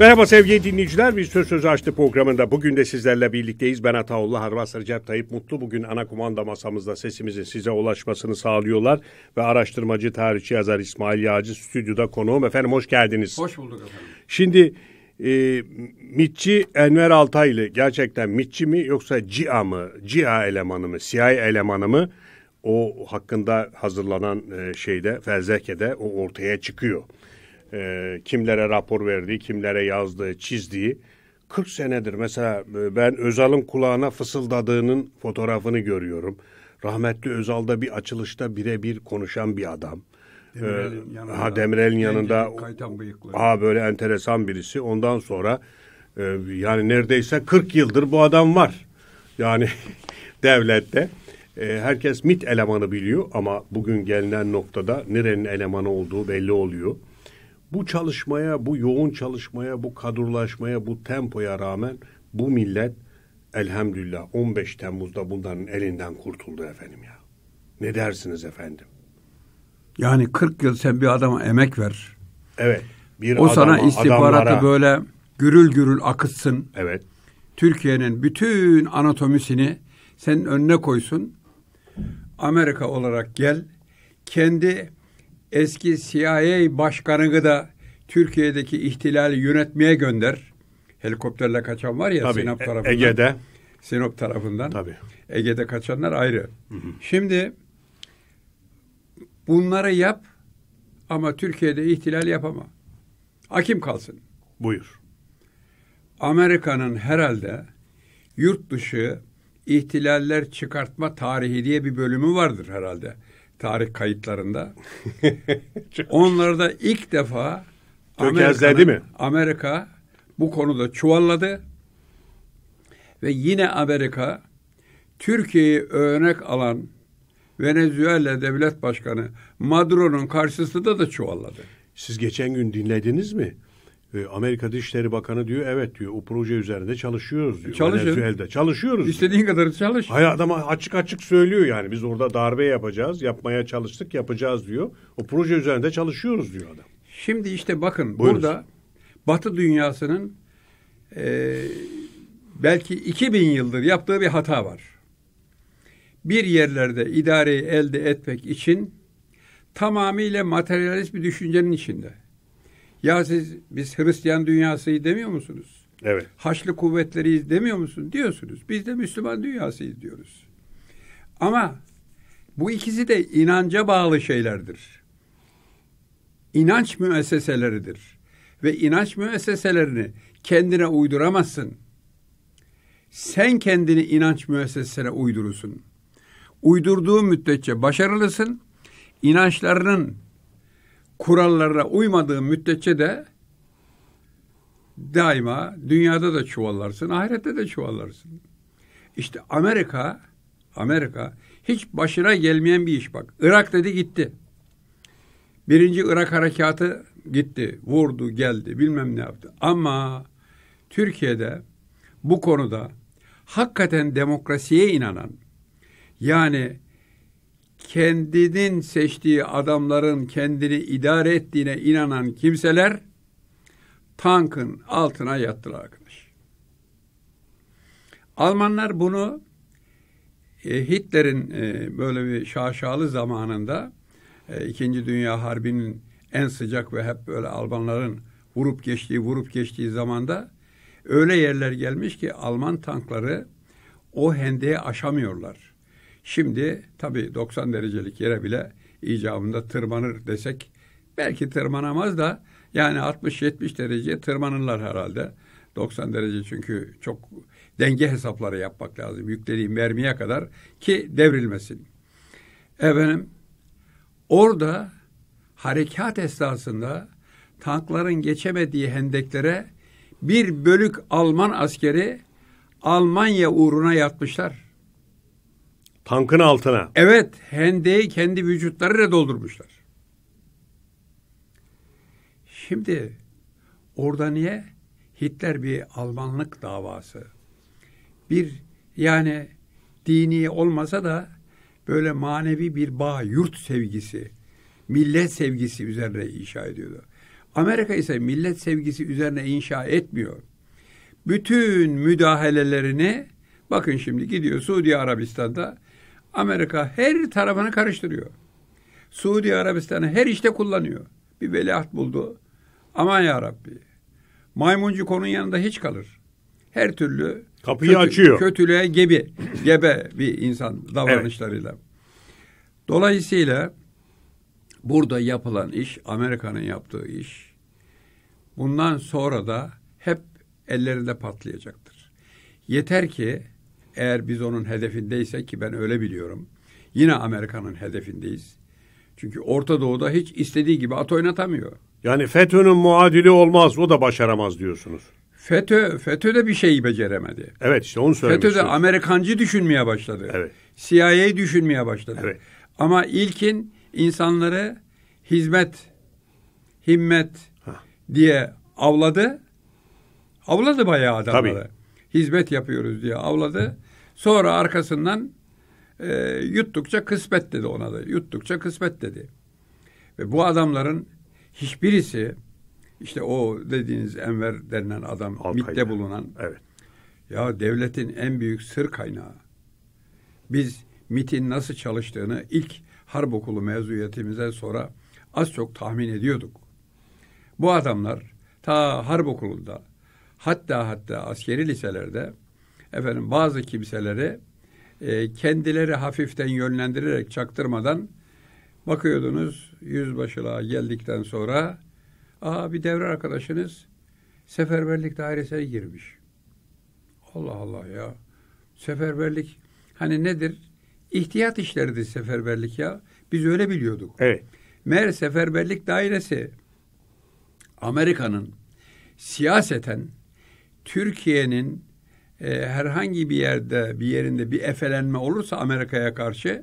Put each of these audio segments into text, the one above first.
Merhaba sevgili dinleyiciler. Biz Söz Sözü Açtı programında bugün de sizlerle birlikteyiz. Ben Ataullah Harbas Recep Tayyip Mutlu. Bugün ana kumanda masamızda sesimizin size ulaşmasını sağlıyorlar. Ve araştırmacı, tarihçi, yazar İsmail Yağcı stüdyoda konuğum. Efendim hoş geldiniz. Hoş bulduk efendim. Şimdi e, MİTçi Enver Altaylı gerçekten MİTçi mi yoksa CIA mı? CIA elemanı mı? CIA elemanı mı? O hakkında hazırlanan e, şeyde, fezlekede o ortaya çıkıyor e, kimlere rapor verdiği, kimlere yazdığı, çizdiği 40 senedir mesela e, ben Özal'ın kulağına fısıldadığının fotoğrafını görüyorum. Rahmetli Özal'da bir açılışta birebir konuşan bir adam. E, Demirel'in ee, yanında. Ha Demirel'in yanında. Kaytan böyle enteresan birisi. Ondan sonra e, yani neredeyse 40 yıldır bu adam var. Yani devlette. E, herkes MIT elemanı biliyor ama bugün gelinen noktada nerenin elemanı olduğu belli oluyor. Bu çalışmaya, bu yoğun çalışmaya, bu kadrolaşmaya, bu tempoya rağmen bu millet elhamdülillah 15 Temmuz'da bunların elinden kurtuldu efendim ya. Ne dersiniz efendim? Yani 40 yıl sen bir adama emek ver. Evet. Bir o adama, sana istihbaratı adamlara... böyle gürül gürül akıtsın. Evet. Türkiye'nin bütün anatomisini senin önüne koysun. Amerika olarak gel. Kendi eski CIA başkanını da Türkiye'deki ihtilali yönetmeye gönder. Helikopterle kaçan var ya Tabii, Sinop e, tarafından. Ege'de. Sinop tarafından. Tabii. Ege'de kaçanlar ayrı. Hı hı. Şimdi bunları yap ama Türkiye'de ihtilal yapama. Akim kalsın. Buyur. Amerika'nın herhalde yurt dışı ihtilaller çıkartma tarihi diye bir bölümü vardır herhalde tarih kayıtlarında. Onlarda ilk defa Amerika, Amerika bu konuda çuvalladı ve yine Amerika Türkiye'yi örnek alan Venezuela Devlet Başkanı Maduro'nun karşısında da çuvalladı. Siz geçen gün dinlediniz mi? E, Amerika Dışişleri Bakanı diyor evet diyor o proje üzerinde çalışıyoruz diyor. Çalışın. çalışıyoruz. İstediğin kadar çalış. Hayır adam açık açık söylüyor yani biz orada darbe yapacağız, yapmaya çalıştık, yapacağız diyor. O proje üzerinde çalışıyoruz diyor adam. Şimdi işte bakın Buyurun. burada Batı dünyasının e, belki 2000 yıldır yaptığı bir hata var. Bir yerlerde idareyi elde etmek için tamamıyla materyalist bir düşüncenin içinde. Ya siz biz Hristiyan dünyasıyız demiyor musunuz? Evet. Haçlı kuvvetleriyiz demiyor musun? Diyorsunuz. Biz de Müslüman dünyasıyız diyoruz. Ama bu ikisi de inanca bağlı şeylerdir. İnanç müesseseleridir. Ve inanç müesseselerini kendine uyduramazsın. Sen kendini inanç müessesesine uydurursun. Uydurduğu müddetçe başarılısın. İnançlarının kurallara uymadığı müddetçe de daima dünyada da çuvallarsın, ahirette de çuvallarsın. İşte Amerika, Amerika hiç başına gelmeyen bir iş bak. Irak dedi gitti. Birinci Irak harekatı gitti, vurdu, geldi, bilmem ne yaptı. Ama Türkiye'de bu konuda hakikaten demokrasiye inanan, yani kendinin seçtiği adamların kendini idare ettiğine inanan kimseler tankın altına yattılar arkadaş. Almanlar bunu e, Hitler'in e, böyle bir şaşalı zamanında e, İkinci Dünya Harbi'nin en sıcak ve hep böyle Almanların vurup geçtiği vurup geçtiği zamanda öyle yerler gelmiş ki Alman tankları o hendeyi aşamıyorlar. Şimdi tabii 90 derecelik yere bile icabında tırmanır desek belki tırmanamaz da yani 60-70 derece tırmanırlar herhalde. 90 derece çünkü çok denge hesapları yapmak lazım. Yüklediğim mermiye kadar ki devrilmesin. Efendim orada harekat esnasında tankların geçemediği hendeklere bir bölük Alman askeri Almanya uğruna yatmışlar. Tankın altına. Evet, hendeyi kendi vücutlarıyla doldurmuşlar. Şimdi orada niye Hitler bir Almanlık davası? Bir yani dini olmasa da böyle manevi bir bağ, yurt sevgisi, millet sevgisi üzerine inşa ediyordu. Amerika ise millet sevgisi üzerine inşa etmiyor. Bütün müdahalelerini bakın şimdi gidiyor Suudi Arabistan'da Amerika her tarafını karıştırıyor. Suudi Arabistan'ı her işte kullanıyor. Bir veliaht buldu. Aman ya Rabbi. Maymuncu konun yanında hiç kalır. Her türlü kapıyı kötü, açıyor. Kötülüğe gebe gebe bir insan davranışlarıyla. Evet. Dolayısıyla burada yapılan iş Amerika'nın yaptığı iş. Bundan sonra da hep ellerinde patlayacaktır. Yeter ki eğer biz onun hedefindeysek ki ben öyle biliyorum. Yine Amerika'nın hedefindeyiz. Çünkü Orta Doğu'da hiç istediği gibi at oynatamıyor. Yani FETÖ'nün muadili olmaz, o da başaramaz diyorsunuz. FETÖ, FETÖ de bir şeyi beceremedi. Evet işte onu söylüyorsunuz. FETÖ de Amerikancı düşünmeye başladı. Evet. CIA'yı düşünmeye başladı. Evet. Ama ilkin insanları hizmet, himmet Hah. diye avladı. Avladı bayağı adamları. Tabii hizmet yapıyoruz diye avladı. Sonra arkasından e, yuttukça kısmet dedi ona da. Yuttukça kısmet dedi. Ve bu adamların hiçbirisi işte o dediğiniz Enver denilen adam Altay'da. MIT'te bulunan. Evet. Ya devletin en büyük sır kaynağı. Biz MIT'in nasıl çalıştığını ilk harp okulu mezuniyetimize sonra az çok tahmin ediyorduk. Bu adamlar ta harp okulunda Hatta hatta askeri liselerde efendim bazı kimseleri e, kendileri hafiften yönlendirerek çaktırmadan bakıyordunuz yüzbaşılığa geldikten sonra aa bir devre arkadaşınız seferberlik dairesine girmiş. Allah Allah ya. Seferberlik hani nedir? İhtiyat işleridir seferberlik ya. Biz öyle biliyorduk. Evet. Mer seferberlik dairesi Amerika'nın siyaseten Türkiye'nin e, herhangi bir yerde bir yerinde bir efelenme olursa Amerika'ya karşı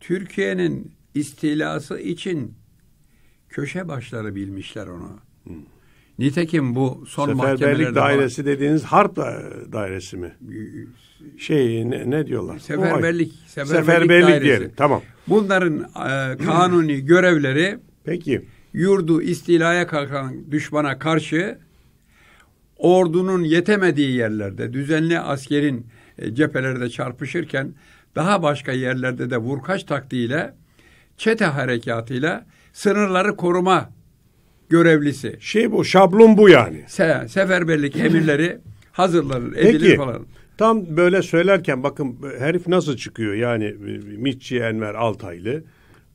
Türkiye'nin istilası için köşe başları bilmişler onu. Hmm. Nitekim bu son Seferberlik dairesi var. dediğiniz harp dairesi mi? Şey ne, ne diyorlar? Seferberlik. Seferberlik, seferberlik dairesi. diyelim tamam. Bunların e, kanuni görevleri... Peki. Yurdu istilaya kalkan düşmana karşı ordunun yetemediği yerlerde düzenli askerin e, cephelerde çarpışırken daha başka yerlerde de vurkaç taktiğiyle çete harekatıyla sınırları koruma görevlisi. Şey bu şablon bu yani. Se seferberlik emirleri hazırlanır edilir Peki, falan. Tam böyle söylerken bakın herif nasıl çıkıyor yani e, Mitchi Enver Altaylı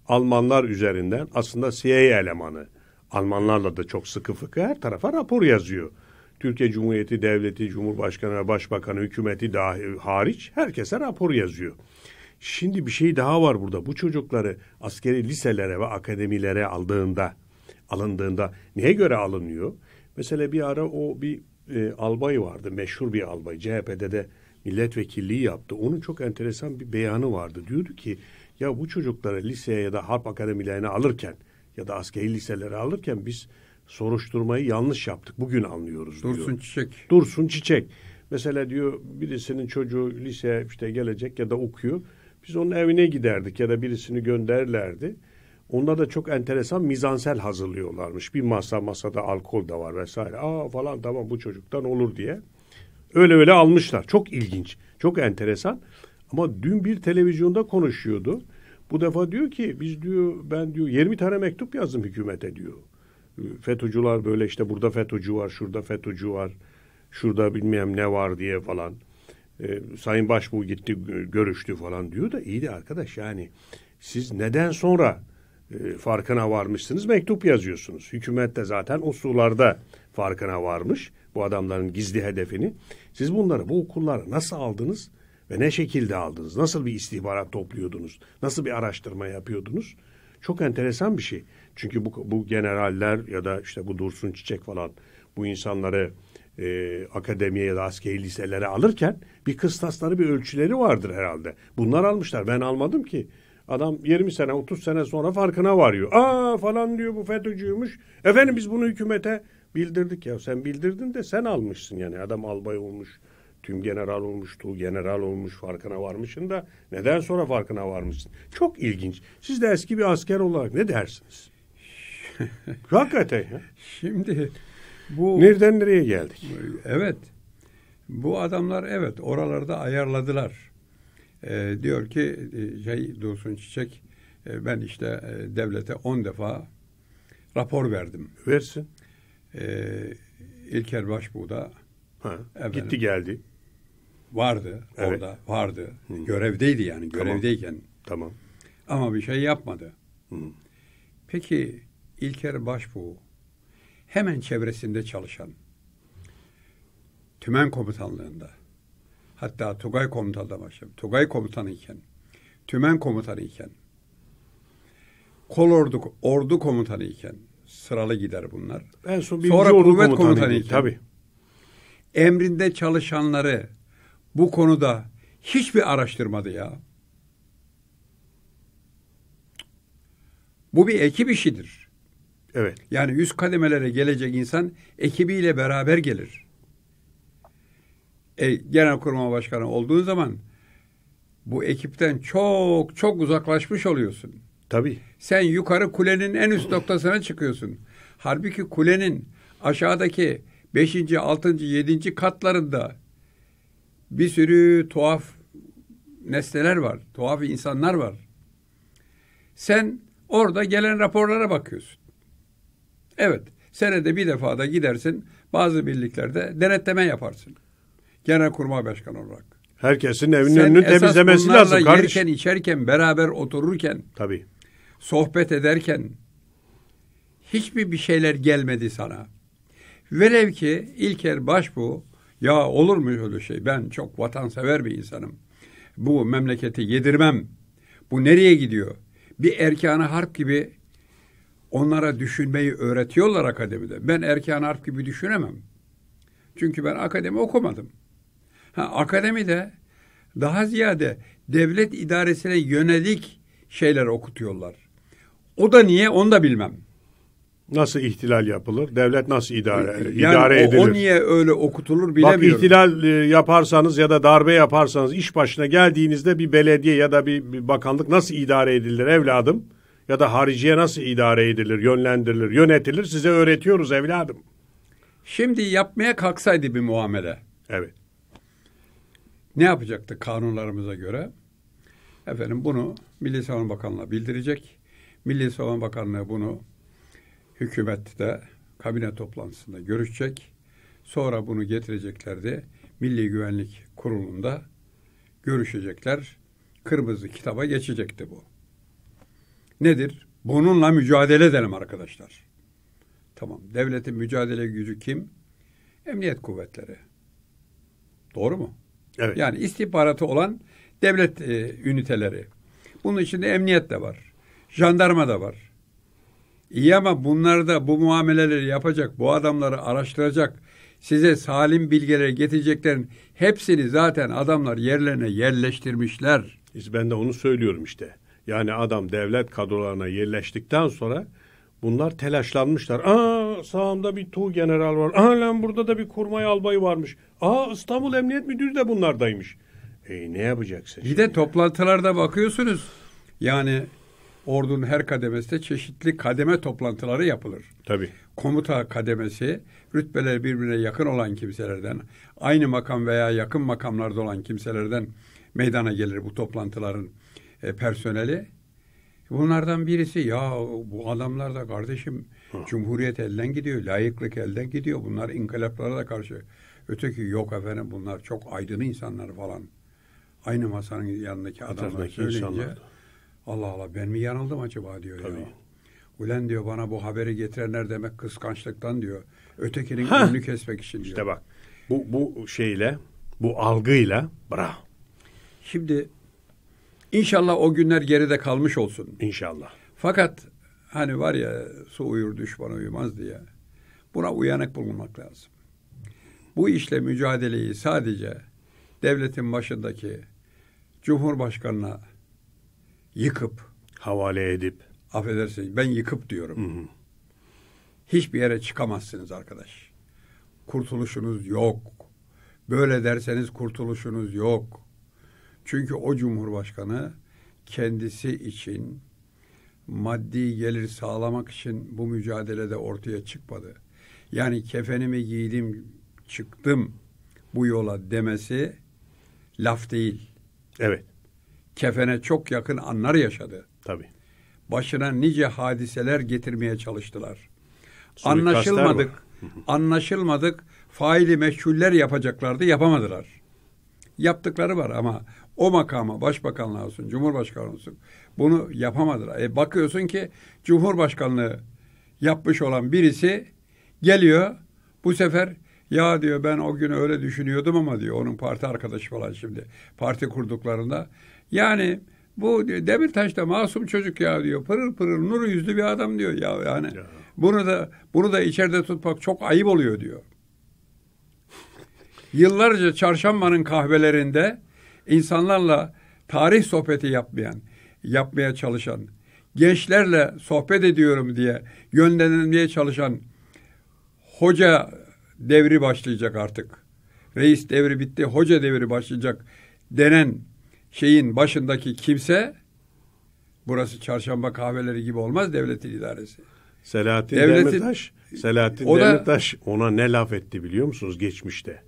Almanlar üzerinden aslında CIA e elemanı. Almanlarla da çok sıkı fıkı her tarafa rapor yazıyor. Türkiye Cumhuriyeti Devleti, Cumhurbaşkanı, ve Başbakanı, hükümeti dahi hariç herkese rapor yazıyor. Şimdi bir şey daha var burada. Bu çocukları askeri liselere ve akademilere aldığında, alındığında neye göre alınıyor? Mesela bir ara o bir e, albay vardı, meşhur bir albay. CHP'de de milletvekilliği yaptı. Onun çok enteresan bir beyanı vardı. Diyordu ki ya bu çocukları liseye ya da harp akademilerine alırken ya da askeri liselere alırken biz soruşturmayı yanlış yaptık. Bugün anlıyoruz diyor. Dursun Çiçek. Dursun Çiçek. Mesela diyor birisinin çocuğu lise işte gelecek ya da okuyor. Biz onun evine giderdik ya da birisini gönderlerdi. Onlar da çok enteresan mizansel hazırlıyorlarmış. Bir masa masada alkol de var vesaire. Aa falan tamam bu çocuktan olur diye. Öyle öyle almışlar. Çok ilginç. Çok enteresan. Ama dün bir televizyonda konuşuyordu. Bu defa diyor ki biz diyor ben diyor 20 tane mektup yazdım hükümete diyor. FETÖ'cüler böyle işte burada FETÖ'cü var, şurada FETÖ'cü var, şurada bilmem ne var diye falan. E, Sayın Başbuğ gitti görüştü falan diyor da iyi de arkadaş yani siz neden sonra e, farkına varmışsınız mektup yazıyorsunuz. Hükümet de zaten sularda farkına varmış bu adamların gizli hedefini. Siz bunları bu okulları nasıl aldınız ve ne şekilde aldınız? Nasıl bir istihbarat topluyordunuz? Nasıl bir araştırma yapıyordunuz? Çok enteresan bir şey. Çünkü bu, bu generaller ya da işte bu Dursun Çiçek falan bu insanları e, akademiye ya da askeri liselere alırken bir kıstasları bir ölçüleri vardır herhalde. Bunlar almışlar. Ben almadım ki. Adam 20 sene 30 sene sonra farkına varıyor. Aa falan diyor bu FETÖ'cüymüş. Efendim biz bunu hükümete bildirdik ya. Sen bildirdin de sen almışsın yani. Adam albay olmuş, tüm general olmuştu, general olmuş farkına varmışsın da neden sonra farkına varmışsın? Çok ilginç. Siz de eski bir asker olarak ne dersiniz? Hakikaten ya. Şimdi bu... Nereden nereye geldik? Evet. Bu adamlar evet oralarda ayarladılar. Ee, diyor ki e, şey Dursun Çiçek e, ben işte e, devlete on defa rapor verdim. Versin. Ee, İlker Başbuğ'da ha, efendim, gitti geldi. Vardı evet. orada vardı. Hı. Görevdeydi yani görevdeyken. Tamam. tamam. Ama bir şey yapmadı. Hı. Peki İlker Başbuğ, hemen çevresinde çalışan, tümen komutanlığında, hatta Tugay komutanında başladım. Tugay komutanı tümen komutanı iken, kol ordu, ordu komutanı sıralı gider bunlar. En son Sonra ordu kuvvet komutanı, komutanı emrinde çalışanları bu konuda hiçbir araştırmadı ya. Bu bir ekip işidir. Evet. Yani üst kademelere gelecek insan ekibiyle beraber gelir. E, Genelkurmay Başkanı olduğun zaman bu ekipten çok çok uzaklaşmış oluyorsun. Tabii. Sen yukarı kulenin en üst noktasına çıkıyorsun. Halbuki kulenin aşağıdaki beşinci, altıncı, yedinci katlarında bir sürü tuhaf nesneler var. Tuhaf insanlar var. Sen orada gelen raporlara bakıyorsun. Evet. Senede bir defa da gidersin bazı birliklerde denetleme yaparsın. Genel Genelkurmay Başkanı olarak. Herkesin evinin Sen önünü temizlemesi lazım kardeşim. yerken, içerken, beraber otururken, Tabii. sohbet ederken hiçbir bir şeyler gelmedi sana. Velev ki İlker Başbu, ya olur mu öyle şey, ben çok vatansever bir insanım. Bu memleketi yedirmem. Bu nereye gidiyor? Bir erkanı harp gibi onlara düşünmeyi öğretiyorlar akademide. Ben erken harf gibi düşünemem. Çünkü ben akademi okumadım. Ha, akademide daha ziyade devlet idaresine yönelik şeyler okutuyorlar. O da niye onu da bilmem. Nasıl ihtilal yapılır? Devlet nasıl idare yani idare o, edilir? O niye öyle okutulur bilemiyorum. Bak ihtilal e, yaparsanız ya da darbe yaparsanız iş başına geldiğinizde bir belediye ya da bir, bir bakanlık nasıl idare edilir evladım? ya da hariciye nasıl idare edilir, yönlendirilir, yönetilir size öğretiyoruz evladım. Şimdi yapmaya kalksaydı bir muamele. Evet. Ne yapacaktı kanunlarımıza göre? Efendim bunu Milli Savunma Bakanlığı bildirecek. Milli Savunma Bakanlığı bunu hükümette kabine toplantısında görüşecek. Sonra bunu getireceklerdi. Milli Güvenlik Kurulu'nda görüşecekler. Kırmızı kitaba geçecekti bu. Nedir? Bununla mücadele edelim arkadaşlar. Tamam. Devletin mücadele gücü kim? Emniyet kuvvetleri. Doğru mu? Evet. Yani istihbaratı olan devlet e, üniteleri. Bunun içinde emniyet de var. Jandarma da var. İyi ama bunlar da bu muameleleri yapacak, bu adamları araştıracak, size salim bilgileri getireceklerin hepsini zaten adamlar yerlerine yerleştirmişler. Biz ben de onu söylüyorum işte. Yani adam devlet kadrolarına yerleştikten sonra bunlar telaşlanmışlar. Aa sağımda bir tuğ general var. Aa lan burada da bir kurmay albayı varmış. Aa İstanbul Emniyet Müdürü de bunlardaymış. E ne yapacaksın? Bir şimdi? de toplantılarda bakıyorsunuz. Yani ordunun her kademesinde çeşitli kademe toplantıları yapılır. Tabii. Komuta kademesi rütbeleri birbirine yakın olan kimselerden, aynı makam veya yakın makamlarda olan kimselerden meydana gelir bu toplantıların e, personeli. Bunlardan birisi ya bu adamlar da kardeşim Hı. cumhuriyet elden gidiyor, layıklık elden gidiyor. Bunlar inkılaplara da karşı. Öteki yok efendim bunlar çok aydın insanlar falan. Aynı masanın yanındaki adamlar söyleyince insanlar. Allah Allah ben mi yanıldım acaba diyor Tabii. ya. Ulen diyor bana bu haberi getirenler demek kıskançlıktan diyor. Ötekinin ha. önünü kesmek için diyor. İşte bak bu, bu şeyle bu algıyla bravo. Şimdi İnşallah o günler geride kalmış olsun. İnşallah. Fakat hani var ya su uyur düşman uyumaz diye. Buna uyanık bulunmak lazım. Bu işle mücadeleyi sadece devletin başındaki Cumhurbaşkanına yıkıp havale edip affedersiniz ben yıkıp diyorum. Hı hı. Hiçbir yere çıkamazsınız arkadaş. Kurtuluşunuz yok. Böyle derseniz kurtuluşunuz yok. Çünkü o Cumhurbaşkanı kendisi için maddi gelir sağlamak için bu mücadelede ortaya çıkmadı. Yani kefenimi giydim çıktım bu yola demesi laf değil. Evet. Kefene çok yakın anlar yaşadı. Tabii. Başına nice hadiseler getirmeye çalıştılar. Suikastler anlaşılmadık. anlaşılmadık. Faili meşhuller yapacaklardı, yapamadılar yaptıkları var ama o makama başbakanlığa olsun, cumhurbaşkanı olsun bunu yapamadılar. E bakıyorsun ki cumhurbaşkanlığı yapmış olan birisi geliyor bu sefer ya diyor ben o gün öyle düşünüyordum ama diyor onun parti arkadaşı falan şimdi parti kurduklarında. Yani bu Demirtaş'ta masum çocuk ya diyor pırıl pırıl nur yüzlü bir adam diyor ya yani. Ya. Bunu da bunu da içeride tutmak çok ayıp oluyor diyor yıllarca çarşambanın kahvelerinde insanlarla tarih sohbeti yapmayan, yapmaya çalışan, gençlerle sohbet ediyorum diye yönlendirmeye çalışan hoca devri başlayacak artık. Reis devri bitti, hoca devri başlayacak denen şeyin başındaki kimse burası çarşamba kahveleri gibi olmaz devletin idaresi. Selahattin devletin, Demirtaş, Selahattin o Demirtaş ona ne laf etti biliyor musunuz geçmişte?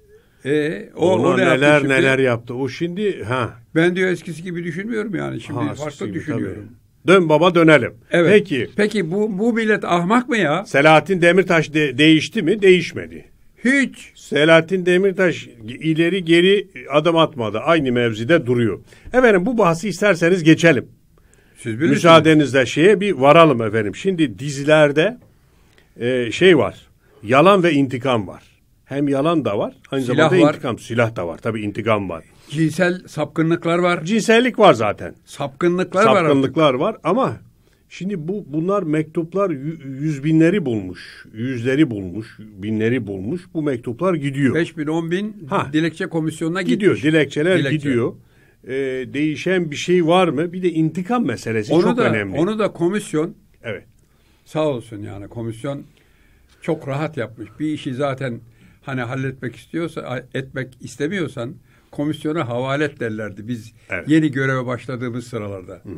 E, o, o neler yaptı neler yaptı. O şimdi ha. Ben diyor eskisi gibi düşünmüyorum yani. Şimdi ha, farklı düşünüyorum. Tabii. Dön baba dönelim. Evet. Peki. Peki bu bu millet ahmak mı ya? Selahattin Demirtaş de, değişti mi? Değişmedi. Hiç. Selahattin Demirtaş ileri geri adım atmadı. Aynı mevzide duruyor. Efendim bu bahsi isterseniz geçelim. Siz bilirsiniz. Müsaadenizle şeye bir varalım efendim. Şimdi dizilerde e, şey var. Yalan ve intikam var hem yalan da var. Aynı silah zamanda var. intikam, silah da var. Tabii intikam var. Cinsel sapkınlıklar var. Cinsellik var zaten. Sapkınlıklar, var. Sapkınlıklar var ama şimdi bu bunlar mektuplar yüz binleri bulmuş. Yüzleri bulmuş, binleri bulmuş. Bu mektuplar gidiyor. Beş bin, on bin ha. dilekçe komisyonuna gidiyor. Gitmiş. Dilekçeler dilekçe. gidiyor. Ee, değişen bir şey var mı? Bir de intikam meselesi onu çok da, önemli. Onu da komisyon Evet. Sağ olsun yani komisyon çok rahat yapmış. Bir işi zaten hani halletmek istiyorsa etmek istemiyorsan komisyona havalet derlerdi biz evet. yeni göreve başladığımız sıralarda. Hı.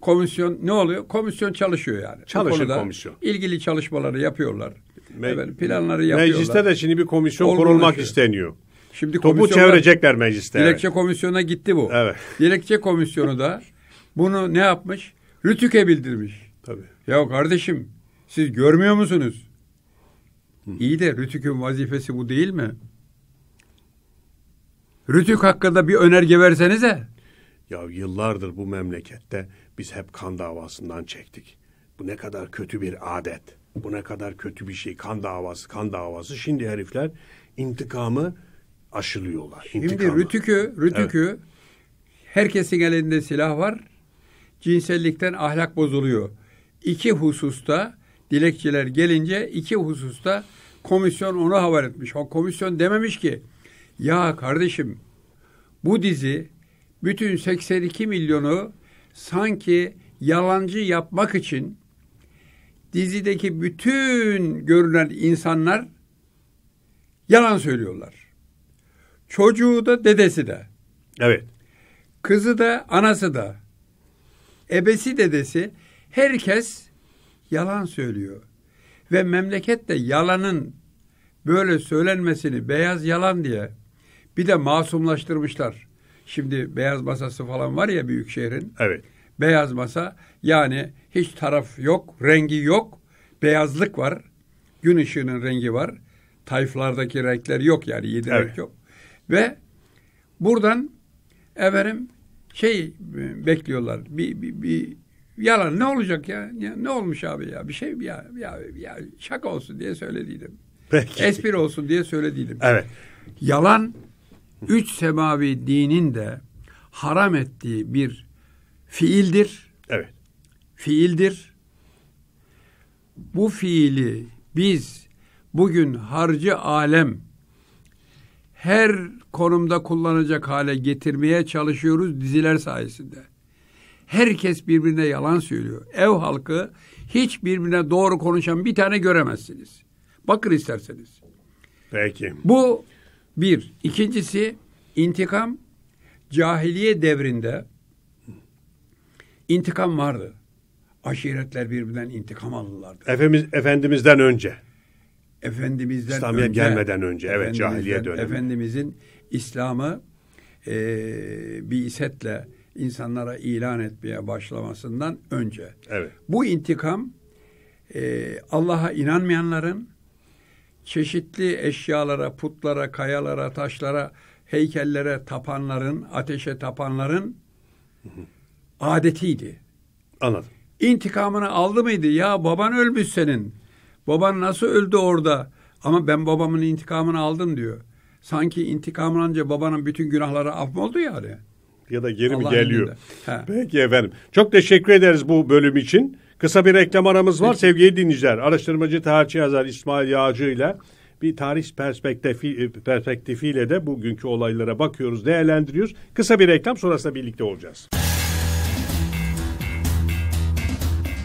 Komisyon ne oluyor? Komisyon çalışıyor yani. Çalışır komisyon. İlgili çalışmaları yapıyorlar. Me- Efendim, planları yapıyorlar. Mecliste de şimdi bir komisyon kurulmak isteniyor. Şimdi topu çevirecekler mecliste. Dilekçe evet. komisyonuna gitti bu. Evet. Dilekçe komisyonu da bunu ne yapmış? Rütük'e bildirmiş. Tabii. Ya kardeşim siz görmüyor musunuz? İyi de Rütük'ün vazifesi bu değil mi? Rütük hakkında bir önerge versenize. Ya yıllardır bu memlekette biz hep kan davasından çektik. Bu ne kadar kötü bir adet. Bu ne kadar kötü bir şey. Kan davası, kan davası. Şimdi herifler intikamı aşılıyorlar. Şimdi Rütük'ü, Rütük'ü evet. herkesin elinde silah var. Cinsellikten ahlak bozuluyor. İki hususta dilekçeler gelince iki hususta komisyon onu havale etmiş. O komisyon dememiş ki ya kardeşim bu dizi bütün 82 milyonu sanki yalancı yapmak için dizideki bütün görünen insanlar yalan söylüyorlar. Çocuğu da dedesi de. Evet. Kızı da anası da. Ebesi dedesi herkes yalan söylüyor. Ve memleket de yalanın böyle söylenmesini beyaz yalan diye bir de masumlaştırmışlar. Şimdi beyaz masası falan var ya büyük şehrin. Evet. Beyaz masa yani hiç taraf yok, rengi yok, beyazlık var. Gün ışığının rengi var. Tayflardaki renkler yok yani yedi evet. renk yok. Ve buradan efendim şey e, bekliyorlar. Bir, bir, bir Yalan ne olacak ya? ya? Ne olmuş abi ya? Bir şey ya? Ya, ya şaka olsun diye söylediydim. Peki. Espri olsun diye söylediydim. Evet. Yalan üç semavi dinin de haram ettiği bir fiildir. Evet. Fiildir. Bu fiili biz bugün harcı alem her konumda kullanacak hale getirmeye çalışıyoruz diziler sayesinde herkes birbirine yalan söylüyor. Ev halkı hiç birbirine doğru konuşan bir tane göremezsiniz. Bakın isterseniz. Peki. Bu bir. İkincisi intikam cahiliye devrinde intikam vardı. Aşiretler birbirinden intikam alırlardı. Efemiz Efendimiz'den önce. Efendimiz'den İslamiyet önce. gelmeden önce. Evet cahiliye dönemi. Efendimiz'in İslam'ı e, bir isetle insanlara ilan etmeye başlamasından önce. Evet. Bu intikam e, Allah'a inanmayanların çeşitli eşyalara, putlara, kayalara, taşlara, heykellere tapanların, ateşe tapanların hı hı. adetiydi. Anladım. İntikamını aldı mıydı? Ya baban ölmüş senin. Baban nasıl öldü orada? Ama ben babamın intikamını aldım diyor. Sanki intikamlanınca babanın bütün günahları af mı oldu yani? ya da geri Allah mi geliyor? Peki efendim. Çok teşekkür ederiz bu bölüm için. Kısa bir reklam aramız var. Peki. Sevgili dinleyiciler, araştırmacı tarihçi yazar İsmail Yağcı ile bir tarih perspektifi, e, perspektifiyle de bugünkü olaylara bakıyoruz, değerlendiriyoruz. Kısa bir reklam sonrasında birlikte olacağız.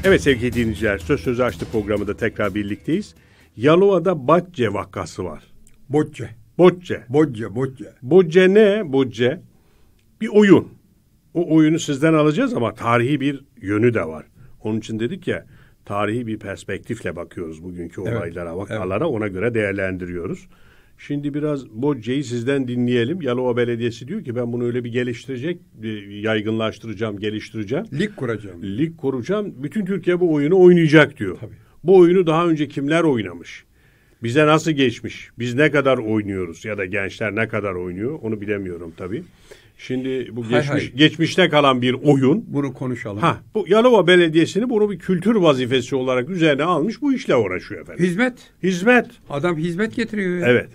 Evet sevgili dinleyiciler, Söz Sözü Açtı da tekrar birlikteyiz. Yalova'da Batçe vakası var. Botçe. Botçe. Botçe, Botçe. Botçe ne? Botçe bir oyun. O oyunu sizden alacağız ama tarihi bir yönü de var. Onun için dedik ya tarihi bir perspektifle bakıyoruz bugünkü olaylara, vakalara evet. ona göre değerlendiriyoruz. Şimdi biraz Bocca'yı sizden dinleyelim. Yalova Belediyesi diyor ki ben bunu öyle bir geliştirecek, e, yaygınlaştıracağım, geliştireceğim. Lig kuracağım. Lig kuracağım. Bütün Türkiye bu oyunu oynayacak diyor. Tabii. Bu oyunu daha önce kimler oynamış? Bize nasıl geçmiş? Biz ne kadar oynuyoruz ya da gençler ne kadar oynuyor? Onu bilemiyorum tabii. Şimdi bu geçmiş, hay hay. geçmişte kalan bir oyun. Bunu konuşalım. Ha, bu Yalova Belediyesi'ni bunu bir kültür vazifesi olarak üzerine almış bu işle uğraşıyor efendim. Hizmet. Hizmet. Adam hizmet getiriyor. Ya. Evet.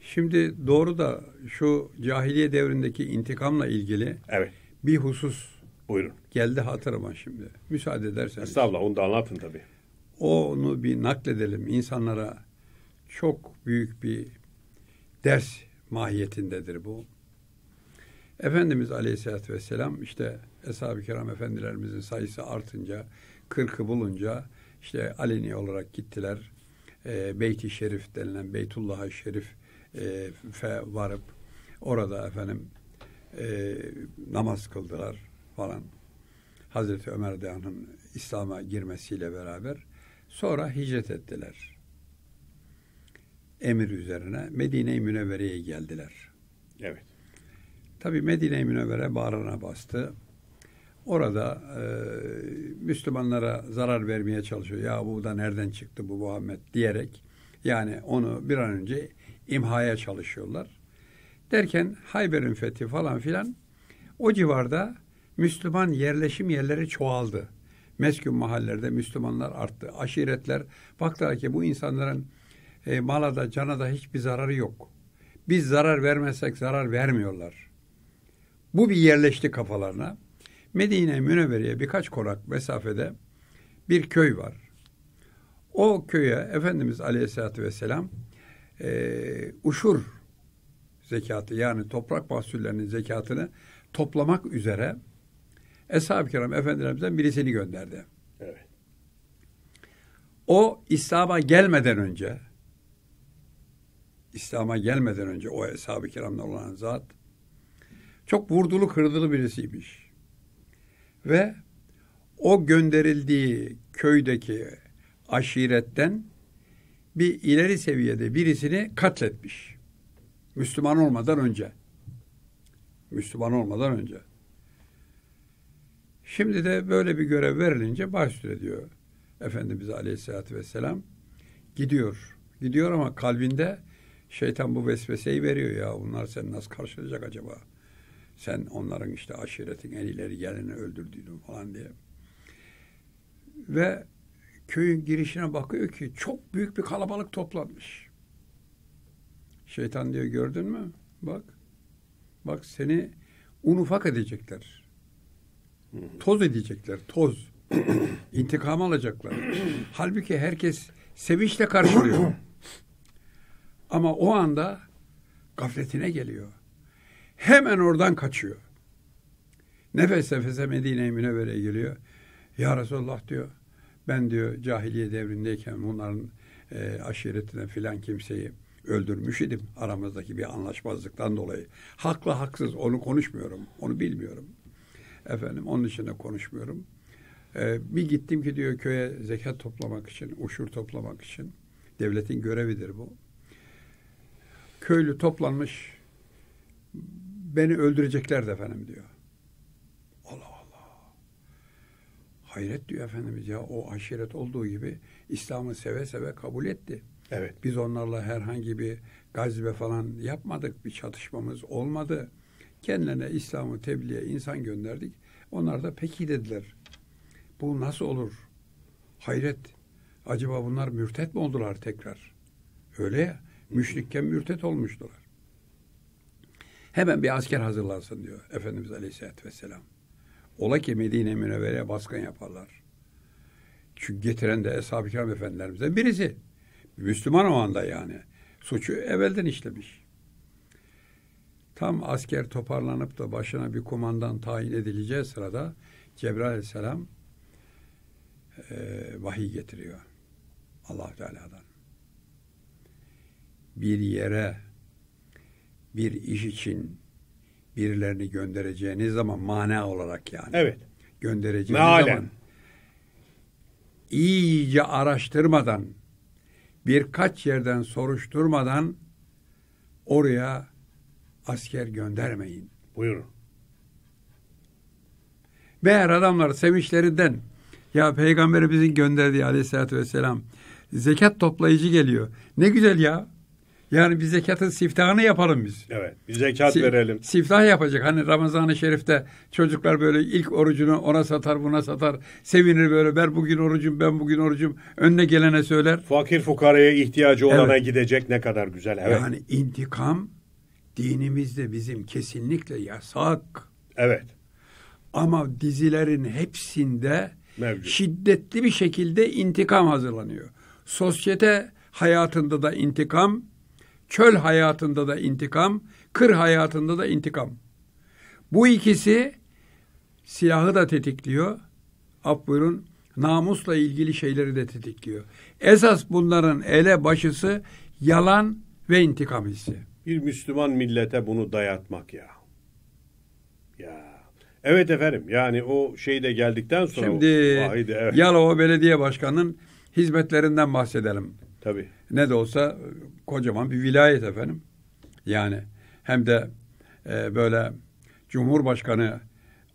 Şimdi doğru da şu cahiliye devrindeki intikamla ilgili evet. bir husus Buyurun. geldi hatırıma şimdi. Müsaade ederseniz. Estağfurullah onu da anlatın tabii. Onu bir nakledelim insanlara çok büyük bir ders mahiyetindedir bu. Efendimiz Aleyhisselatü Vesselam işte Eshab-ı Kiram Efendilerimizin sayısı artınca, kırkı bulunca işte aleni olarak gittiler. E, Beyt-i Şerif denilen Beytullah-ı Şerif e, fe varıp orada efendim e, namaz kıldılar falan. Hazreti Ömer Dağ'ın İslam'a girmesiyle beraber sonra hicret ettiler. Emir üzerine Medine-i Münevvere'ye geldiler. Evet. Tabi Medine-i Münevvere bağrına bastı. Orada e, Müslümanlara zarar vermeye çalışıyor. Ya bu da nereden çıktı bu Muhammed diyerek. Yani onu bir an önce imhaya çalışıyorlar. Derken Hayber'in fethi falan filan o civarda Müslüman yerleşim yerleri çoğaldı. Meskun mahallelerde Müslümanlar arttı. Aşiretler baktılar ki bu insanların e, mala da cana da hiçbir zararı yok. Biz zarar vermezsek zarar vermiyorlar. Bu bir yerleşti kafalarına. Medine Münevvere'ye birkaç konak mesafede bir köy var. O köye Efendimiz Aleyhisselatü Vesselam e, uşur zekatı yani toprak mahsullerinin zekatını toplamak üzere Eshab-ı Kiram Efendilerimizden birisini gönderdi. Evet. O İslam'a gelmeden önce İslam'a gelmeden önce o Eshab-ı Kiram'dan olan zat çok vurdulu kırdılı birisiymiş. Ve o gönderildiği köydeki aşiretten bir ileri seviyede birisini katletmiş. Müslüman olmadan önce. Müslüman olmadan önce. Şimdi de böyle bir görev verilince başüstüne diyor Efendimiz Aleyhisselatü Vesselam. Gidiyor. Gidiyor ama kalbinde şeytan bu vesveseyi veriyor ya bunlar seni nasıl karşılayacak acaba? Sen onların işte aşiretin en ileri geleni öldürdüydün falan diye. Ve köyün girişine bakıyor ki çok büyük bir kalabalık toplanmış. Şeytan diyor gördün mü? Bak. Bak seni un ufak edecekler. Toz edecekler. Toz. İntikam alacaklar. Halbuki herkes sevinçle karşılıyor. Ama o anda gafletine geliyor. Hemen oradan kaçıyor. Nefes nefese Medine-i Münevvere'ye geliyor. Ya Resulallah diyor. Ben diyor cahiliye devrindeyken bunların e, aşiretine filan kimseyi öldürmüş idim. Aramızdaki bir anlaşmazlıktan dolayı. Haklı haksız onu konuşmuyorum. Onu bilmiyorum. Efendim onun için de konuşmuyorum. E, bir gittim ki diyor köye zekat toplamak için, uşur toplamak için. Devletin görevidir bu. Köylü toplanmış beni öldürecekler de efendim diyor. Allah Allah. Hayret diyor efendimiz ya o aşiret olduğu gibi İslam'ı seve seve kabul etti. Evet. Biz onlarla herhangi bir gazbe falan yapmadık. Bir çatışmamız olmadı. Kendilerine İslam'ı tebliğe insan gönderdik. Onlar da peki dediler. Bu nasıl olur? Hayret. Acaba bunlar mürtet mi oldular tekrar? Öyle ya. Müşrikken mürtet olmuştular. Hemen bir asker hazırlansın diyor Efendimiz Aleyhisselatü Vesselam. Ola ki Medine Münevvere'ye baskın yaparlar. Çünkü getiren de Eshab-ı Kiram efendilerimizden birisi. Müslüman o anda yani. Suçu evvelden işlemiş. Tam asker toparlanıp da başına bir komandan tayin edileceği sırada Cebrail aleyhisselam e, vahiy getiriyor allah Teala'dan. Bir yere bir iş için birilerini göndereceğiniz zaman mana olarak yani. Evet. Göndereceğiniz Mealen. zaman iyice araştırmadan birkaç yerden soruşturmadan oraya asker göndermeyin. Buyurun. Meğer adamlar sevinçlerinden ya peygamberimizin gönderdiği aleyhissalatü vesselam zekat toplayıcı geliyor. Ne güzel ya. Yani bir zekatın siftahını yapalım biz. Evet. Bir zekat si, verelim. Siftah yapacak. Hani Ramazan-ı Şerif'te çocuklar böyle ilk orucunu ona satar buna satar. Sevinir böyle ben bugün orucum ben bugün orucum. Önüne gelene söyler. Fakir fukaraya ihtiyacı olana evet. gidecek ne kadar güzel. Evet. Yani intikam dinimizde bizim kesinlikle yasak. Evet. Ama dizilerin hepsinde Mevcut. şiddetli bir şekilde intikam hazırlanıyor. Sosyete hayatında da intikam, Çöl hayatında da intikam, kır hayatında da intikam. Bu ikisi silahı da tetikliyor. Af buyurun namusla ilgili şeyleri de tetikliyor. Esas bunların ele başısı yalan ve intikam hissi. Bir Müslüman millete bunu dayatmak ya. Ya. Evet efendim yani o şey de geldikten sonra. Şimdi o, vahide, evet. Yalova Belediye Başkanı'nın hizmetlerinden bahsedelim. Tabii. Ne de olsa kocaman bir vilayet efendim. Yani hem de e, böyle Cumhurbaşkanı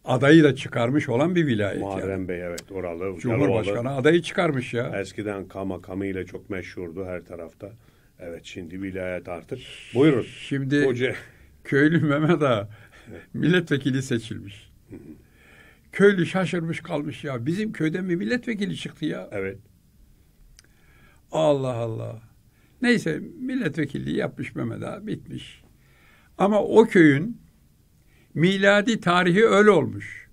adayı da çıkarmış olan bir vilayet. Muharrem yani. Bey evet oralı. Cumhurbaşkanı Yaloğlu. adayı çıkarmış ya. Eskiden kama ile çok meşhurdu her tarafta. Evet şimdi vilayet artık. Buyurun. Şimdi Hoca. köylü Mehmet Ağa milletvekili seçilmiş. Köylü şaşırmış kalmış ya. Bizim köyde mi milletvekili çıktı ya? Evet. Allah Allah. Neyse milletvekilliği yapmış Mehmet Ağa bitmiş. Ama o köyün miladi tarihi öyle olmuş.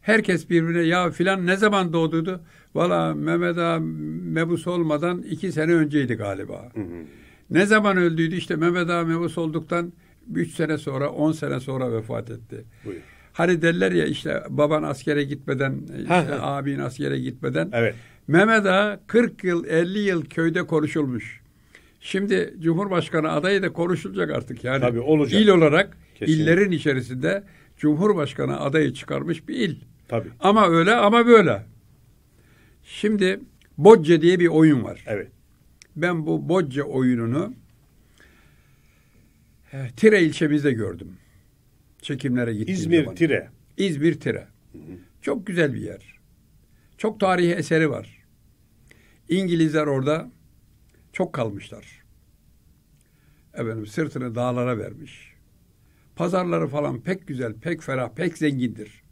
Herkes birbirine ya filan ne zaman doğduydu? Valla Mehmet Ağa mebus olmadan iki sene önceydi galiba. Hı hı. Ne zaman öldüydü? işte Mehmet Ağa mebus olduktan üç sene sonra, on sene sonra vefat etti. Buyur. Hani derler ya işte baban askere gitmeden, işte abin askere gitmeden evet. Mehmet Ağa 40 yıl 50 yıl köyde konuşulmuş. Şimdi Cumhurbaşkanı adayı da konuşulacak artık yani. Tabii olacak. İl olarak Kesin. illerin içerisinde Cumhurbaşkanı adayı çıkarmış bir il. Tabii. Ama öyle ama böyle. Şimdi Bocce diye bir oyun var. Evet. Ben bu Bocce oyununu e, Tire ilçemizde gördüm. Çekimlere gittiğim İzmir zaman. Tire. İzmir Tire. Hı hı. Çok güzel bir yer. Çok tarihi eseri var. İngilizler orada çok kalmışlar. Efendim sırtını dağlara vermiş. Pazarları falan pek güzel, pek ferah, pek zengindir.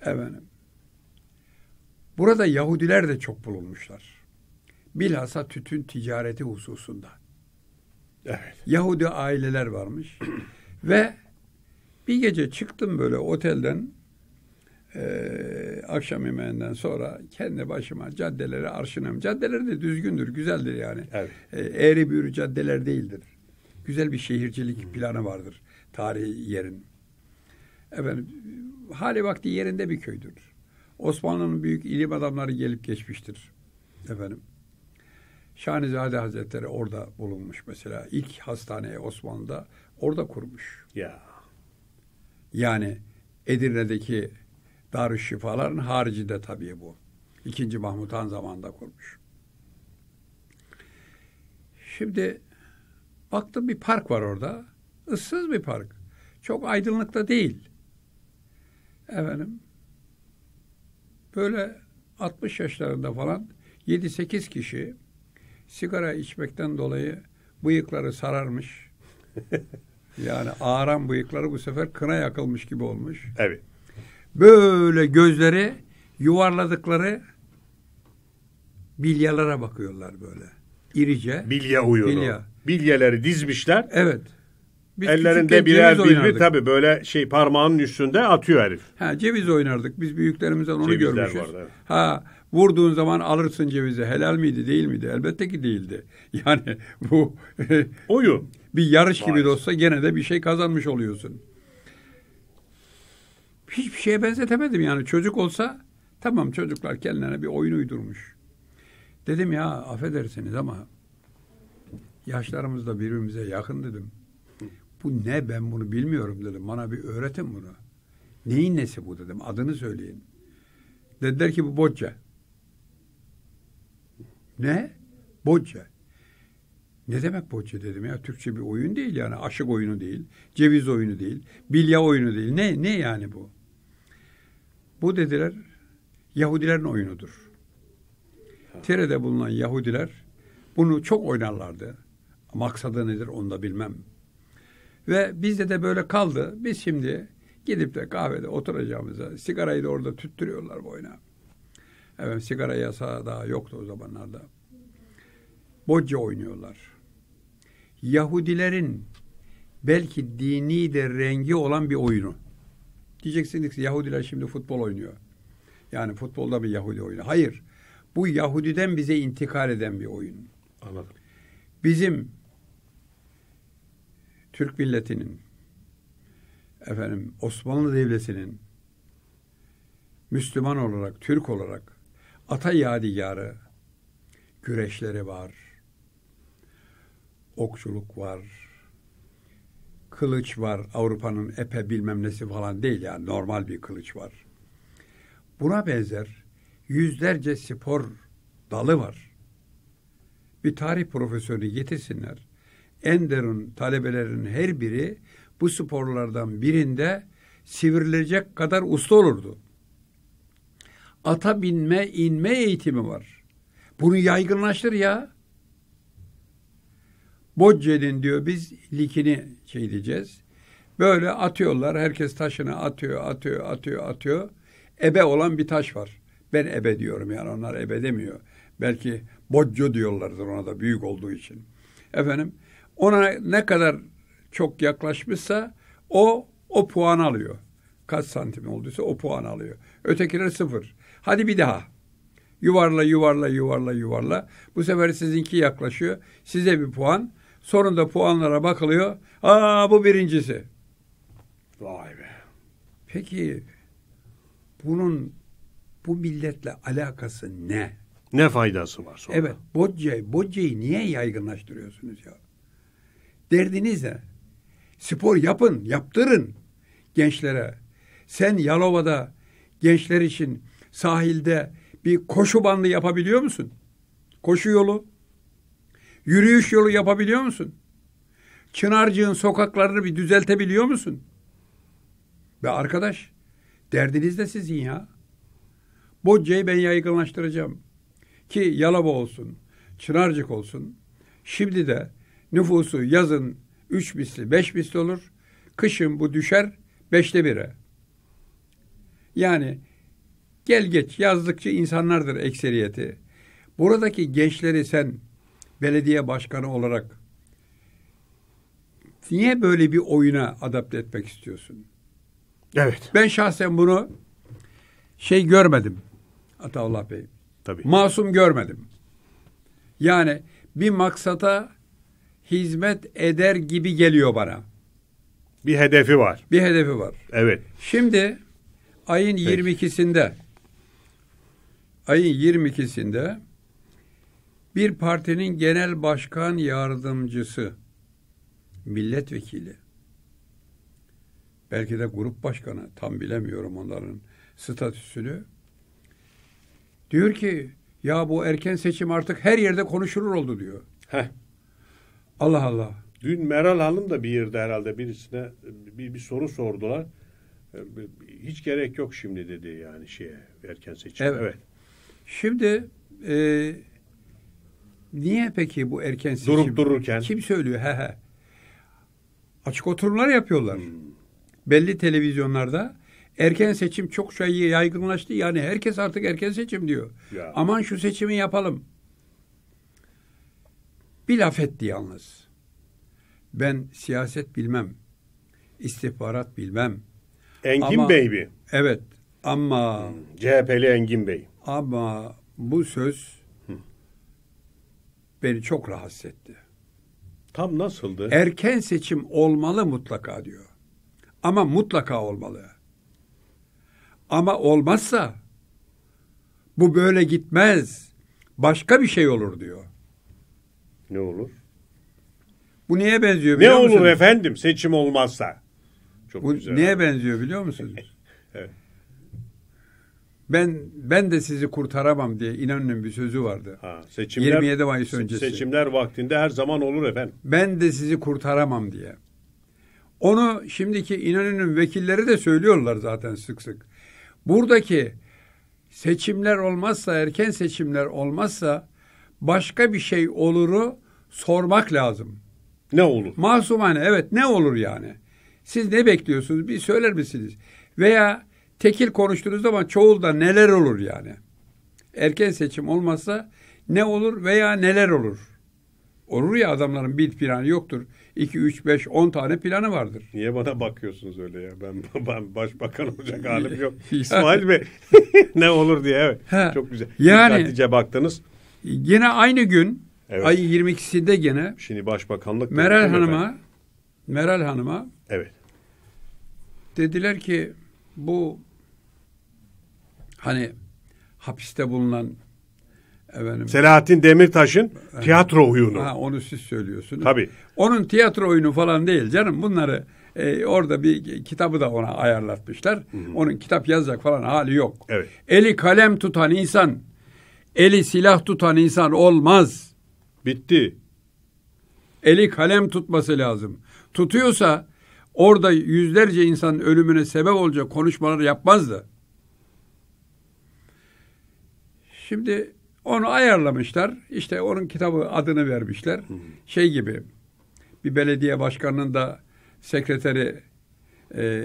Efendim. Burada Yahudiler de çok bulunmuşlar. Bilhassa tütün ticareti hususunda. Evet. Yahudi aileler varmış. Ve bir gece çıktım böyle otelden ee, akşam yemeğinden sonra kendi başıma caddeleri arşınım. Caddeler de düzgündür, güzeldir yani. Evet. Ee, eğri büğrü caddeler değildir. Güzel bir şehircilik hmm. planı vardır tarihi yerin. Efendim, hali vakti yerinde bir köydür. Osmanlı'nın büyük ilim adamları gelip geçmiştir. Efendim. Şanizade Hazretleri orada bulunmuş mesela. ilk hastaneyi Osmanlı'da orada kurmuş. Ya. Yani Edirne'deki Darüşşifaların harici de tabii bu. İkinci Mahmut Han zamanında kurmuş. Şimdi baktım bir park var orada. Issız bir park. Çok aydınlıkta değil. Efendim böyle 60 yaşlarında falan 7-8 kişi sigara içmekten dolayı bıyıkları sararmış. yani ağaran bıyıkları bu sefer kına yakılmış gibi olmuş. Evet böyle gözleri yuvarladıkları bilyalara bakıyorlar böyle. İrice. Bilya uyunu. Bilya. Bilyeleri dizmişler. Evet. Biz Ellerinde birer bilbi tabi böyle şey parmağının üstünde atıyor herif. Ha, ceviz oynardık. Biz büyüklerimizden onu Cevizler görmüşüz. Vardı, evet. Ha vurduğun zaman alırsın cevizi. Helal miydi değil miydi? Elbette ki değildi. Yani bu oyun bir yarış Maalesef. gibi de olsa gene de bir şey kazanmış oluyorsun hiçbir şeye benzetemedim yani. Çocuk olsa tamam çocuklar kendilerine bir oyun uydurmuş. Dedim ya affedersiniz ama yaşlarımız da birbirimize yakın dedim. Bu ne ben bunu bilmiyorum dedim. Bana bir öğretin bunu. Neyin nesi bu dedim. Adını söyleyin. Dediler ki bu bocce Ne? bocce Ne demek bocce dedim ya. Türkçe bir oyun değil yani. Aşık oyunu değil. Ceviz oyunu değil. Bilya oyunu değil. Ne, ne yani bu? Bu dediler Yahudilerin oyunudur. Terede bulunan Yahudiler bunu çok oynarlardı. Maksadı nedir onu da bilmem. Ve bizde de böyle kaldı. Biz şimdi gidip de kahvede oturacağımıza sigarayı da orada tüttürüyorlar boyuna. Evet sigara yasağı daha yoktu o zamanlarda. Bocca oynuyorlar. Yahudilerin belki dini de rengi olan bir oyunu. Diyeceksiniz ki Yahudiler şimdi futbol oynuyor. Yani futbolda bir Yahudi oyunu. Hayır. Bu Yahudiden bize intikal eden bir oyun. Anladım. Bizim Türk milletinin efendim Osmanlı devletinin Müslüman olarak, Türk olarak ata yadigarı güreşleri var. Okçuluk var kılıç var. Avrupa'nın epe bilmem nesi falan değil yani normal bir kılıç var. Buna benzer yüzlerce spor dalı var. Bir tarih profesörü getirsinler. Enderun talebelerin her biri bu sporlardan birinde sivrilecek kadar usta olurdu. Ata binme, inme eğitimi var. Bunu yaygınlaştır ya. Bocce'nin diyor biz likini şey diyeceğiz. Böyle atıyorlar. Herkes taşını atıyor, atıyor, atıyor, atıyor. Ebe olan bir taş var. Ben ebe diyorum yani onlar ebe demiyor. Belki boccu diyorlardır ona da büyük olduğu için. Efendim ona ne kadar çok yaklaşmışsa o o puan alıyor. Kaç santim olduysa o puan alıyor. Ötekiler sıfır. Hadi bir daha. Yuvarla yuvarla yuvarla yuvarla. Bu sefer sizinki yaklaşıyor. Size bir puan. Sonunda puanlara bakılıyor. Aa bu birincisi. Vay be. Peki bunun bu milletle alakası ne? Ne faydası var sonra? Evet. Bocce, Bocce'yi niye yaygınlaştırıyorsunuz ya? Derdiniz ne? Spor yapın, yaptırın gençlere. Sen Yalova'da gençler için sahilde bir koşu bandı yapabiliyor musun? Koşu yolu. Yürüyüş yolu yapabiliyor musun? Çınarcığın sokaklarını bir düzeltebiliyor musun? Ve arkadaş, derdiniz de sizin ya. Bocca'yı ben yaygınlaştıracağım. Ki Yalaba olsun, Çınarcık olsun. Şimdi de nüfusu yazın üç misli, beş misli olur. Kışın bu düşer beşte bire. Yani gel geç yazdıkça insanlardır ekseriyeti. Buradaki gençleri sen belediye başkanı olarak niye böyle bir oyuna adapte etmek istiyorsun? Evet. Ben şahsen bunu şey görmedim. Ataullah Bey. Tabii. Masum görmedim. Yani bir maksata hizmet eder gibi geliyor bana. Bir hedefi var. Bir hedefi var. Evet. Şimdi ayın Peki. 22'sinde ayın 22'sinde bir partinin genel başkan yardımcısı, milletvekili, belki de grup başkanı, tam bilemiyorum onların statüsünü. Diyor ki, ya bu erken seçim artık her yerde konuşulur oldu diyor. Heh. Allah Allah. Dün Meral Hanım da bir yerde herhalde birisine bir, bir soru sordular. E, Hiç gerek yok şimdi dedi yani şeye erken seçim. Evet. evet. Şimdi e, Niye peki bu erken seçim? Durup dururken. Kim söylüyor? He he. Açık oturumlar yapıyorlar. Hmm. Belli televizyonlarda erken seçim çok şey yaygınlaştı. Yani herkes artık erken seçim diyor. Ya. Aman şu seçimi yapalım. Bir laf etti yalnız. Ben siyaset bilmem. istihbarat bilmem. Engin ama, Bey mi? Evet. Ama hmm, CHP'li Engin Bey. Ama bu söz beni çok rahatsız etti. Tam nasıldı? Erken seçim olmalı mutlaka diyor. Ama mutlaka olmalı. Ama olmazsa bu böyle gitmez. Başka bir şey olur diyor. Ne olur? Bu neye benziyor biliyor Ne musunuz? olur efendim seçim olmazsa? Çok Bu güzel. neye benziyor biliyor musunuz? ben ben de sizi kurtaramam diye İnönü'nün bir sözü vardı. Ha, seçimler, 27 Mayıs öncesi. Seçimler vaktinde her zaman olur efendim. Ben de sizi kurtaramam diye. Onu şimdiki İnönü'nün vekilleri de söylüyorlar zaten sık sık. Buradaki seçimler olmazsa, erken seçimler olmazsa başka bir şey oluru sormak lazım. Ne olur? Masumane evet ne olur yani? Siz ne bekliyorsunuz? Bir söyler misiniz? Veya tekil konuştuğunuz zaman çoğulda neler olur yani? Erken seçim olmazsa ne olur veya neler olur? Olur ya adamların bir planı yoktur. 2, 3, 5, 10 tane planı vardır. Niye bana bakıyorsunuz öyle ya? Ben, ben başbakan olacak halim yok. İsmail Bey ne olur diye evet. Ha, Çok güzel. Yani, Dikkatlice baktınız. Yine aynı gün evet. ayın 22'sinde gene Şimdi başbakanlık Meral Hanım'a efendim. Meral Hanım'a evet. Dediler ki bu Hani hapiste bulunan efendim, Selahattin Demirtaş'ın yani, tiyatro oyunu. Ha, onu siz söylüyorsunuz. Tabii. Onun tiyatro oyunu falan değil canım. Bunları e, orada bir kitabı da ona ayarlatmışlar. Hı hı. Onun kitap yazacak falan hali yok. Evet. Eli kalem tutan insan, eli silah tutan insan olmaz. Bitti. Eli kalem tutması lazım. Tutuyorsa orada yüzlerce insanın ölümüne sebep olacak konuşmalar yapmazdı. Şimdi onu ayarlamışlar. İşte onun kitabı adını vermişler. Hı. Şey gibi bir belediye başkanının da sekreteri e,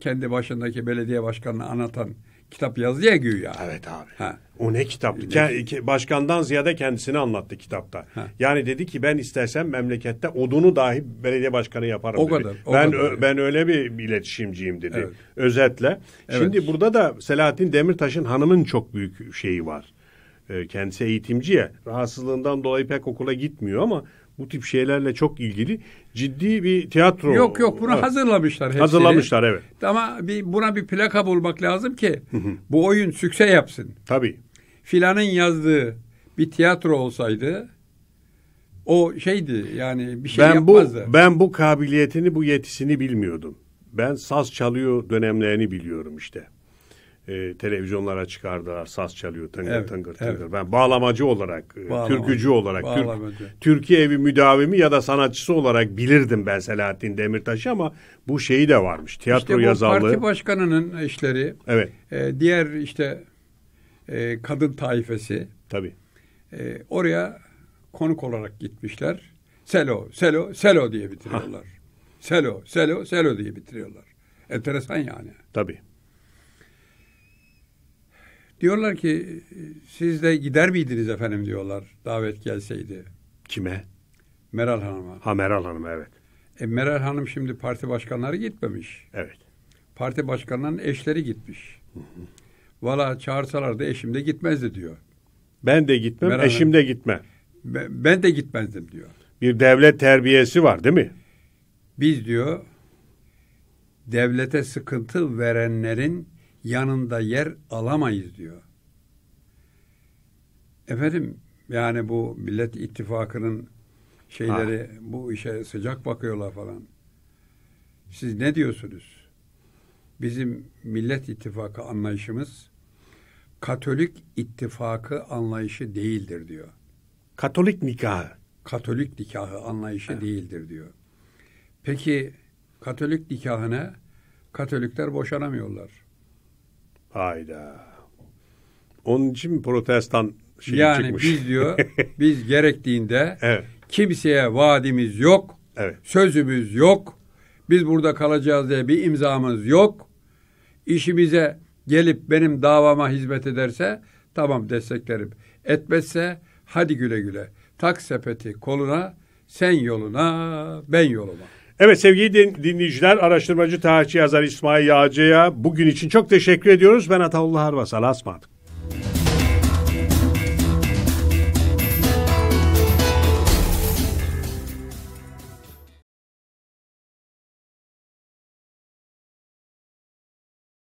kendi başındaki belediye başkanını anlatan kitap yazdı ya güya. Evet abi. Ha. O ne kitaptı? Ke- başkandan ziyade kendisini anlattı kitapta. Ha. Yani dedi ki ben istersen memlekette odunu dahi belediye başkanı yaparım o dedi. Kadar, o ben kadar. Ö- ben öyle bir iletişimciyim dedi. Evet. Özetle. Evet. Şimdi burada da Selahattin Demirtaş'ın hanımın çok büyük şeyi var. Ee, kendisi eğitimci ya. Rahatsızlığından dolayı pek okula gitmiyor ama bu tip şeylerle çok ilgili ciddi bir tiyatro. Yok yok bunu evet. hazırlamışlar hepsini. Hazırlamışlar evet. Ama bir, buna bir plaka bulmak lazım ki bu oyun sükse yapsın. Tabii. Filanın yazdığı bir tiyatro olsaydı o şeydi yani bir şey ben yapmazdı. Bu, ben bu kabiliyetini bu yetisini bilmiyordum. Ben saz çalıyor dönemlerini biliyorum işte e, televizyonlara çıkardılar. Saz çalıyor tıngır evet, tıngır tıngır. Evet. Ben bağlamacı olarak, e, bağlamacı, türkücü olarak, Türk, Türkiye evi müdavimi ya da sanatçısı olarak bilirdim ben Selahattin Demirtaş'ı ama bu şeyi de varmış. Tiyatro İşte bu yazarlığı. parti başkanının işleri. Evet. E, diğer işte e, kadın taifesi. Tabii. E, oraya konuk olarak gitmişler. Selo, Selo, Selo diye bitiriyorlar. Ha. Selo, Selo, Selo diye bitiriyorlar. Enteresan yani. Tabii. Diyorlar ki siz de gider miydiniz efendim diyorlar davet gelseydi. Kime? Meral Hanım'a. Ha Meral Hanım evet. E, Meral Hanım şimdi parti başkanları gitmemiş. Evet. Parti başkanlarının eşleri gitmiş. Hı hı. Valla çağırsalardı eşim de gitmezdi diyor. Ben de gitmem, Meral eşim Hanım. de gitme ben de gitmezdim diyor. Bir devlet terbiyesi var değil mi? Biz diyor devlete sıkıntı verenlerin yanında yer alamayız diyor. Efendim yani bu Millet İttifakı'nın şeyleri ha. bu işe sıcak bakıyorlar falan. Siz ne diyorsunuz? Bizim Millet İttifakı anlayışımız Katolik İttifakı anlayışı değildir diyor. Katolik nikahı. Katolik nikahı anlayışı evet. değildir diyor. Peki Katolik nikahına Katolikler boşanamıyorlar. Hayda. Onun için protestan şey yani çıkmış. biz diyor biz gerektiğinde evet. kimseye vaadimiz yok. Evet. Sözümüz yok. Biz burada kalacağız diye bir imzamız yok. İşimize gelip benim davama hizmet ederse tamam desteklerim. Etmezse hadi güle güle. Tak sepeti koluna, sen yoluna, ben yoluma. Evet sevgili dinleyiciler, araştırmacı tarihçi yazar İsmail Yağcı'ya bugün için çok teşekkür ediyoruz. Ben Ataullah Arvas, Allah'a ısmarladık.